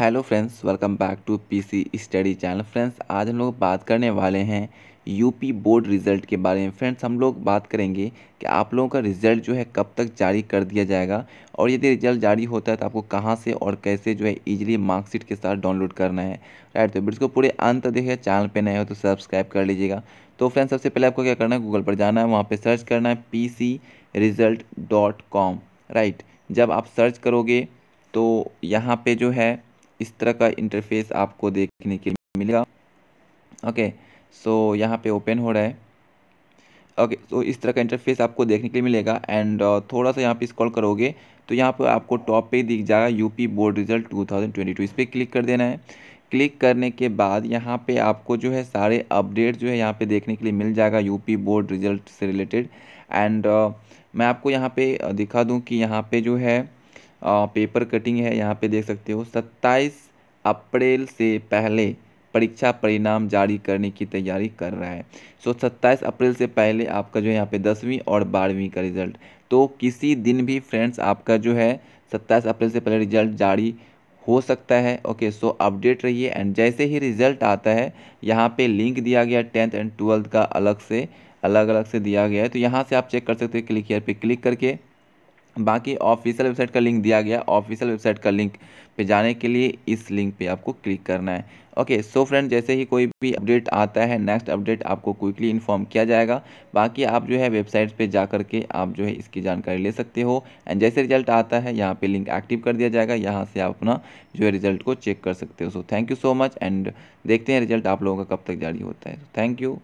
hello friends welcome back to PC study channel friends आज हम लोग बात करने वाले हैं यूपी बोर्ड रिज़ल्ट के बारे में फ्रेंड्स हम लोग बात करेंगे कि आप लोगों का रिज़ल्ट जो है कब तक जारी कर दिया जाएगा और यदि रिज़ल्ट जारी होता है तो आपको कहाँ से और कैसे जो है इजीली मार्कशीट के साथ डाउनलोड करना है राइट तो वीडियो को पूरे अंत देखिए चैनल पर नए हो तो सब्सक्राइब कर लीजिएगा तो फ्रेंड्स सबसे पहले आपको क्या करना है गूगल पर जाना है वहाँ पर सर्च करना है P result dot com right जब आप सर्च करोगे तो यहाँ पर जो है इस तरह का इंटरफेस आपको देखने के लिए मिलेगा ओके सो यहाँ पे ओपन हो रहा है ओके okay, तो so इस तरह का इंटरफेस आपको देखने के लिए मिलेगा एंड uh, थोड़ा सा यहाँ पे स्क्रॉल करोगे तो यहाँ पर आपको टॉप पे दिख जाएगा यूपी बोर्ड रिजल्ट 2022 इस पर क्लिक कर देना है क्लिक करने के बाद यहाँ पे आपको जो है सारे अपडेट जो है यहाँ पे देखने के लिए मिल जाएगा यूपी बोर्ड रिजल्ट से रिलेटेड एंड uh, मैं आपको यहाँ पे uh, दिखा दूँ कि यहाँ पर जो है पेपर कटिंग है यहाँ पे देख सकते हो सत्ताईस अप्रैल से पहले परीक्षा परिणाम जारी करने की तैयारी कर रहा है सो सत्ताईस अप्रैल से पहले आपका जो है यहाँ पे दसवीं और बारहवीं का रिज़ल्ट तो किसी दिन भी फ्रेंड्स आपका जो है सत्ताईस अप्रैल से पहले रिज़ल्ट जारी हो सकता है ओके सो अपडेट रहिए एंड जैसे ही रिज़ल्ट आता है यहाँ पे लिंक दिया गया टेंथ एंड ट्वेल्थ का अलग से अलग अलग से दिया गया है तो यहाँ से आप चेक कर सकते हो क्लिक हेयर पे क्लिक करके बाकी ऑफिशियल वेबसाइट का लिंक दिया गया ऑफिशियल वेबसाइट का लिंक पे जाने के लिए इस लिंक पे आपको क्लिक करना है ओके सो फ्रेंड जैसे ही कोई भी अपडेट आता है नेक्स्ट अपडेट आपको क्विकली इन्फॉर्म किया जाएगा बाकी आप जो है वेबसाइट पे जा कर के आप जो है इसकी जानकारी ले सकते हो एंड जैसे रिजल्ट आता है यहाँ पे लिंक एक्टिव कर दिया जाएगा यहाँ से आप अपना जो है रिजल्ट को चेक कर सकते हो so thank you so much and देखते हैं रिजल्ट आप लोगों का कब तक जारी होता है थैंक यू